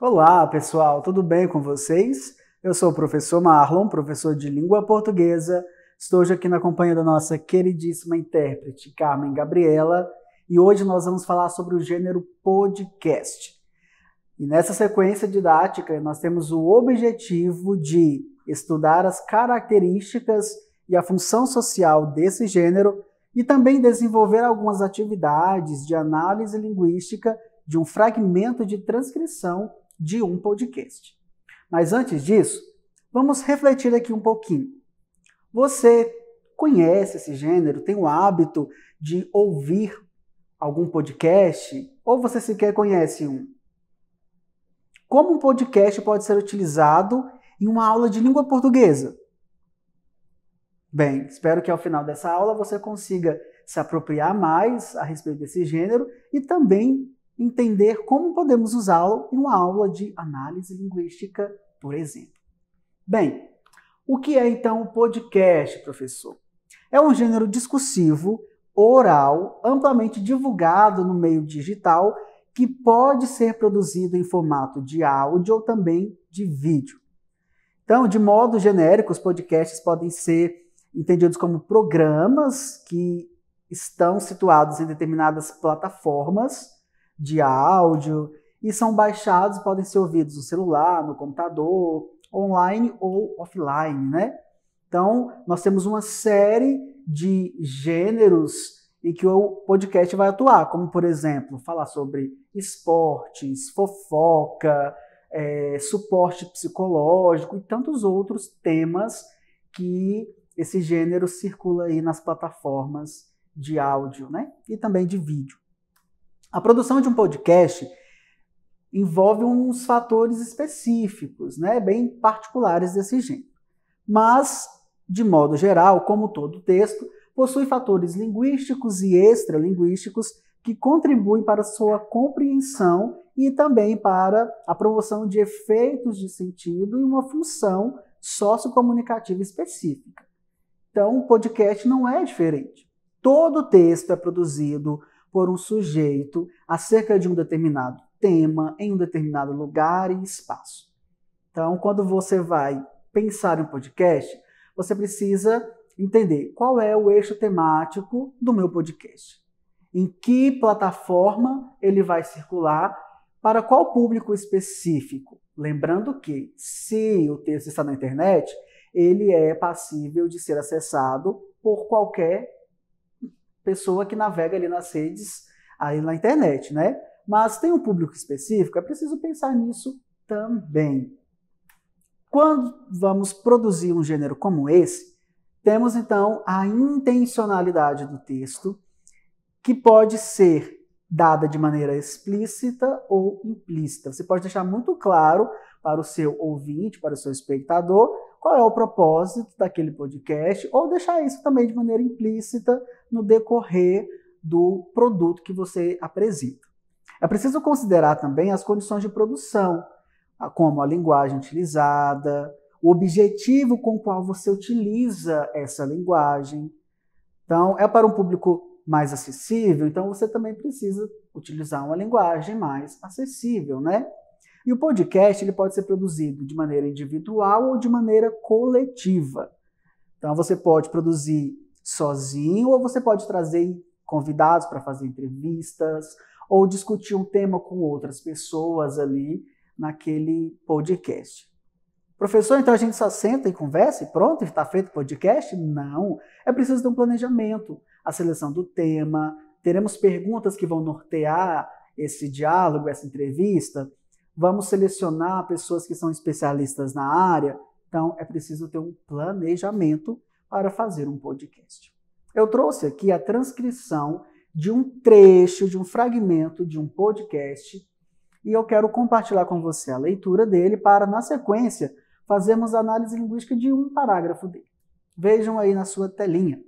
Olá, pessoal, tudo bem com vocês? Eu sou o professor Marlon, professor de língua portuguesa. Estou hoje aqui na companhia da nossa queridíssima intérprete Carmen Gabriela e hoje nós vamos falar sobre o gênero podcast. E nessa sequência didática, nós temos o objetivo de estudar as características e a função social desse gênero e também desenvolver algumas atividades de análise linguística de um fragmento de transcrição de um podcast. Mas antes disso, vamos refletir aqui um pouquinho. Você conhece esse gênero, tem o hábito de ouvir algum podcast ou você sequer conhece um? Como um podcast pode ser utilizado em uma aula de língua portuguesa? Bem, espero que ao final dessa aula você consiga se apropriar mais a respeito desse gênero e também entender como podemos usá-lo em uma aula de análise linguística, por exemplo. Bem, o que é então o podcast, professor? É um gênero discursivo, oral, amplamente divulgado no meio digital, que pode ser produzido em formato de áudio ou também de vídeo. Então, de modo genérico, os podcasts podem ser entendidos como programas que estão situados em determinadas plataformas de áudio e são baixados, podem ser ouvidos no celular, no computador, online ou offline, né? Então, nós temos uma série de gêneros em que o podcast vai atuar, como por exemplo, falar sobre esportes, fofoca, é, suporte psicológico e tantos outros temas que esse gênero circula aí nas plataformas de áudio, né? E também de vídeo. A produção de um podcast envolve uns fatores específicos, né, bem particulares desse gênero. Mas, de modo geral, como todo texto, possui fatores linguísticos e extralinguísticos que contribuem para sua compreensão e também para a promoção de efeitos de sentido e uma função sociocomunicativa específica. Então, o podcast não é diferente. Todo texto é produzido por um sujeito acerca de um determinado tema em um determinado lugar e espaço. Então, quando você vai pensar em um podcast, você precisa entender qual é o eixo temático do meu podcast, em que plataforma ele vai circular, para qual público específico. Lembrando que, se o texto está na internet, ele é passível de ser acessado por qualquer pessoa que navega ali nas redes, aí na internet, né? Mas tem um público específico, é preciso pensar nisso também. Quando vamos produzir um gênero como esse, temos então a intencionalidade do texto, que pode ser dada de maneira explícita ou implícita. Você pode deixar muito claro para o seu ouvinte, para o seu espectador, qual é o propósito daquele podcast, ou deixar isso também de maneira implícita no decorrer do produto que você apresenta. É preciso considerar também as condições de produção, como a linguagem utilizada, o objetivo com o qual você utiliza essa linguagem. Então, é para um público mais acessível, então você também precisa utilizar uma linguagem mais acessível, né? E o podcast ele pode ser produzido de maneira individual ou de maneira coletiva. Então você pode produzir sozinho ou você pode trazer convidados para fazer entrevistas ou discutir um tema com outras pessoas ali naquele podcast. Professor, então a gente só senta e conversa e pronto, está feito o podcast? Não. É preciso de um planejamento, a seleção do tema, teremos perguntas que vão nortear esse diálogo, essa entrevista, vamos selecionar pessoas que são especialistas na área, então é preciso ter um planejamento para fazer um podcast. Eu trouxe aqui a transcrição de um trecho, de um fragmento de um podcast, e eu quero compartilhar com você a leitura dele para, na sequência, fazermos a análise linguística de um parágrafo dele. Vejam aí na sua telinha.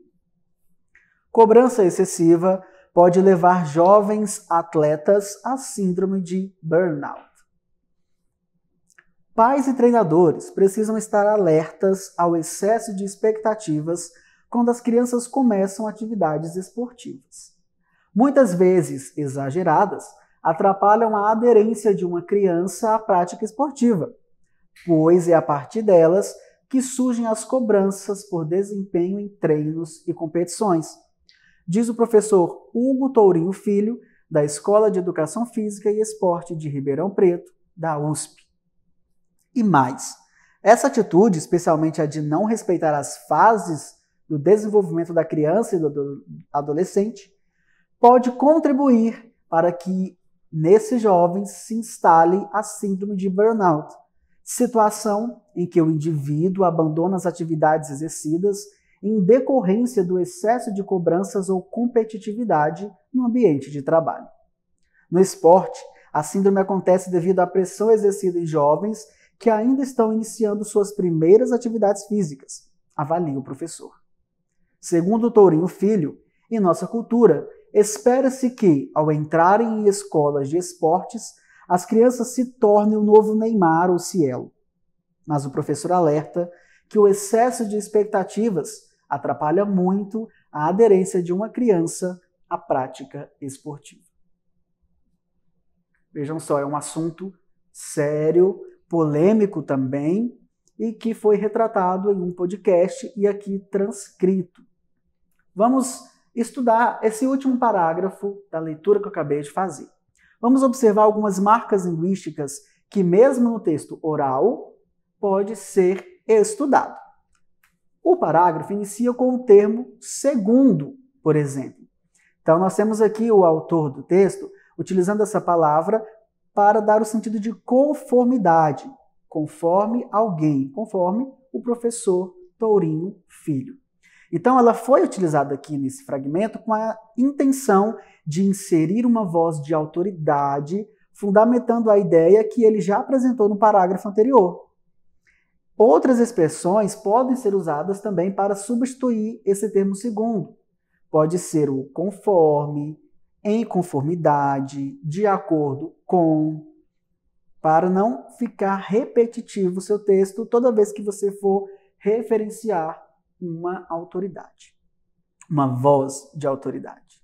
Cobrança excessiva pode levar jovens atletas à síndrome de burnout. Pais e treinadores precisam estar alertas ao excesso de expectativas quando as crianças começam atividades esportivas. Muitas vezes exageradas, atrapalham a aderência de uma criança à prática esportiva, pois é a partir delas que surgem as cobranças por desempenho em treinos e competições. Diz o professor Hugo Tourinho Filho, da Escola de Educação Física e Esporte de Ribeirão Preto, da USP e mais. Essa atitude, especialmente a de não respeitar as fases do desenvolvimento da criança e do adolescente, pode contribuir para que nesses jovens se instale a síndrome de burnout, situação em que o indivíduo abandona as atividades exercidas em decorrência do excesso de cobranças ou competitividade no ambiente de trabalho. No esporte, a síndrome acontece devido à pressão exercida em jovens que ainda estão iniciando suas primeiras atividades físicas, avalia o professor. Segundo o Tourinho Filho, em nossa cultura, espera-se que, ao entrarem em escolas de esportes, as crianças se tornem o novo Neymar ou Cielo. Mas o professor alerta que o excesso de expectativas atrapalha muito a aderência de uma criança à prática esportiva. Vejam só, é um assunto sério, polêmico também, e que foi retratado em um podcast e aqui transcrito. Vamos estudar esse último parágrafo da leitura que eu acabei de fazer. Vamos observar algumas marcas linguísticas que, mesmo no texto oral, pode ser estudado. O parágrafo inicia com o termo segundo, por exemplo. Então, nós temos aqui o autor do texto utilizando essa palavra para dar o sentido de conformidade, conforme alguém, conforme o professor Tourinho Filho. Então, ela foi utilizada aqui nesse fragmento com a intenção de inserir uma voz de autoridade, fundamentando a ideia que ele já apresentou no parágrafo anterior. Outras expressões podem ser usadas também para substituir esse termo segundo. Pode ser o conforme, em conformidade, de acordo com, para não ficar repetitivo o seu texto toda vez que você for referenciar uma autoridade, uma voz de autoridade.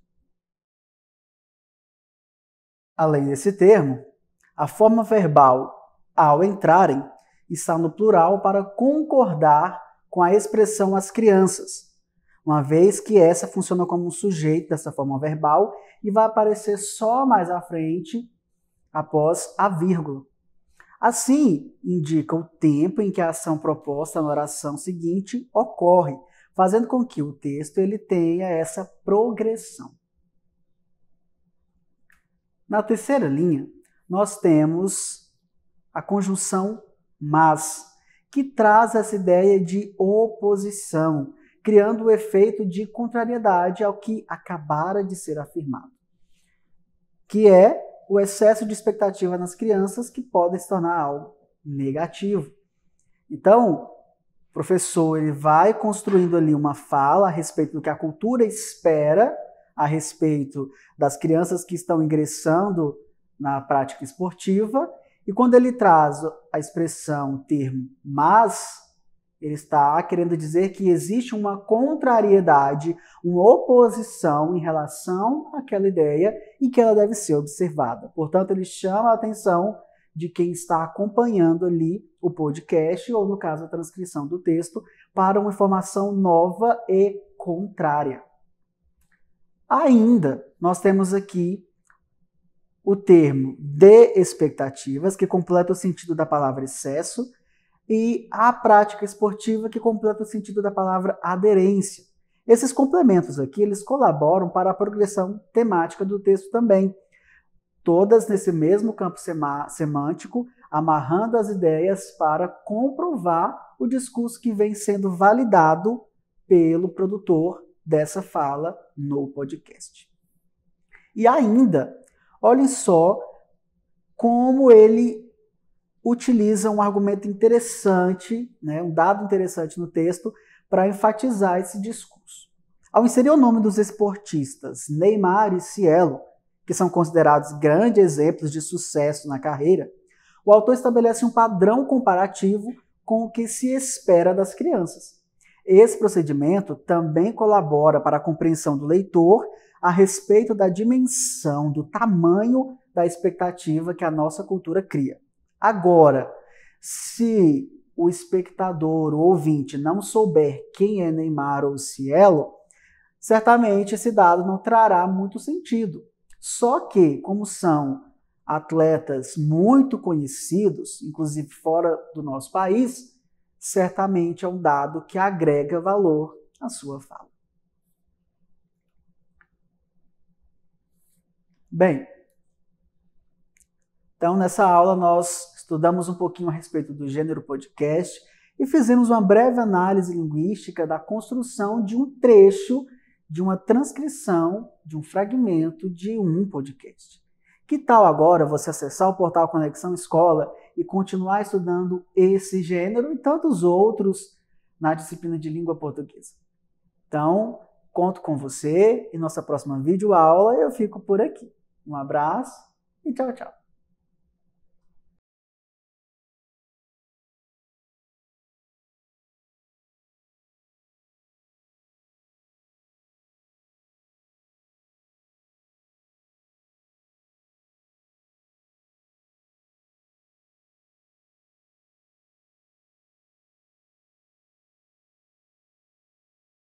Além desse termo, a forma verbal ao entrarem está no plural para concordar com a expressão as crianças, uma vez que essa funciona como um sujeito dessa forma verbal e vai aparecer só mais à frente após a vírgula. Assim, indica o tempo em que a ação proposta na oração seguinte ocorre, fazendo com que o texto ele tenha essa progressão. Na terceira linha, nós temos a conjunção mas, que traz essa ideia de oposição, criando o efeito de contrariedade ao que acabara de ser afirmado, que é o excesso de expectativa nas crianças que pode se tornar algo negativo. Então, o professor ele vai construindo ali uma fala a respeito do que a cultura espera a respeito das crianças que estão ingressando na prática esportiva, e quando ele traz a expressão, o termo mas ele está querendo dizer que existe uma contrariedade, uma oposição em relação àquela ideia e que ela deve ser observada. Portanto, ele chama a atenção de quem está acompanhando ali o podcast, ou no caso, a transcrição do texto, para uma informação nova e contrária. Ainda, nós temos aqui o termo de expectativas, que completa o sentido da palavra excesso, e a prática esportiva que completa o sentido da palavra aderência. Esses complementos aqui, eles colaboram para a progressão temática do texto também, todas nesse mesmo campo semântico, amarrando as ideias para comprovar o discurso que vem sendo validado pelo produtor dessa fala no podcast. E ainda, olhem só como ele utiliza um argumento interessante, né, um dado interessante no texto, para enfatizar esse discurso. Ao inserir o nome dos esportistas Neymar e Cielo, que são considerados grandes exemplos de sucesso na carreira, o autor estabelece um padrão comparativo com o que se espera das crianças. Esse procedimento também colabora para a compreensão do leitor a respeito da dimensão, do tamanho da expectativa que a nossa cultura cria. Agora, se o espectador, o ouvinte, não souber quem é Neymar ou Cielo, é certamente esse dado não trará muito sentido. Só que, como são atletas muito conhecidos, inclusive fora do nosso país, certamente é um dado que agrega valor à sua fala. Bem, então nessa aula nós estudamos um pouquinho a respeito do gênero podcast e fizemos uma breve análise linguística da construção de um trecho de uma transcrição de um fragmento de um podcast. Que tal agora você acessar o portal Conexão Escola e continuar estudando esse gênero e tantos outros na disciplina de língua portuguesa? Então, conto com você em nossa próxima videoaula. Eu fico por aqui. Um abraço e tchau, tchau.